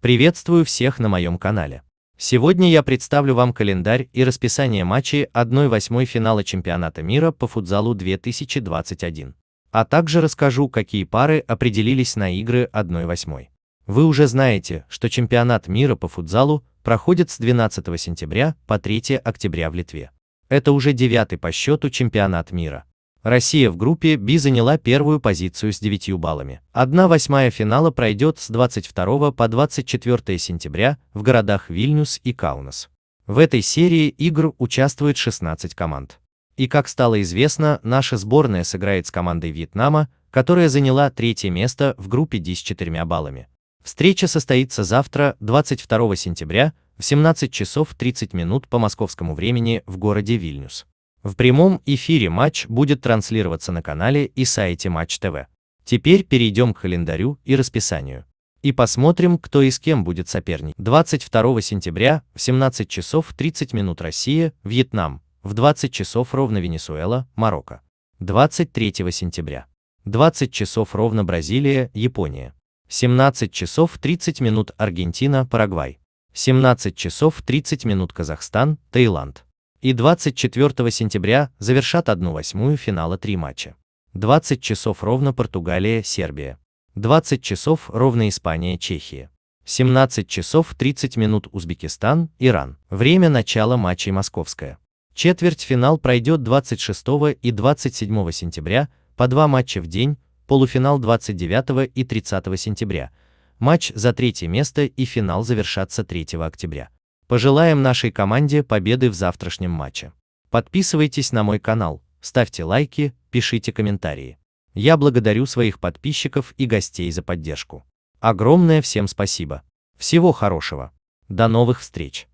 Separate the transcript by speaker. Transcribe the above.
Speaker 1: Приветствую всех на моем канале. Сегодня я представлю вам календарь и расписание матчей 1-8 финала чемпионата мира по футзалу 2021. А также расскажу, какие пары определились на игры 1-8. Вы уже знаете, что чемпионат мира по футзалу проходит с 12 сентября по 3 октября в Литве. Это уже девятый по счету чемпионат мира. Россия в группе B заняла первую позицию с 9 баллами. 1 восьмая финала пройдет с 22 по 24 сентября в городах Вильнюс и Каунас. В этой серии игр участвует 16 команд. И как стало известно, наша сборная сыграет с командой Вьетнама, которая заняла третье место в группе D с 4 баллами. Встреча состоится завтра, 22 сентября, в 17 часов 30 минут по московскому времени в городе Вильнюс. В прямом эфире матч будет транслироваться на канале и сайте Матч ТВ. Теперь перейдем к календарю и расписанию. И посмотрим, кто и с кем будет соперник. 22 сентября в 17 часов 30 минут Россия, Вьетнам, в 20 часов ровно Венесуэла, Марокко. 23 сентября. 20 часов ровно Бразилия, Япония. 17 часов 30 минут Аргентина, Парагвай. 17 часов 30 минут Казахстан, Таиланд и 24 сентября завершат 1-8 финала три матча. 20 часов ровно Португалия, Сербия. 20 часов ровно Испания, Чехия. 17 часов 30 минут Узбекистан, Иран. Время начала матчей московское. Четвертьфинал пройдет 26 и 27 сентября, по два матча в день, полуфинал 29 и 30 сентября, матч за третье место и финал завершатся 3 октября. Пожелаем нашей команде победы в завтрашнем матче. Подписывайтесь на мой канал, ставьте лайки, пишите комментарии. Я благодарю своих подписчиков и гостей за поддержку. Огромное всем спасибо. Всего хорошего. До новых встреч.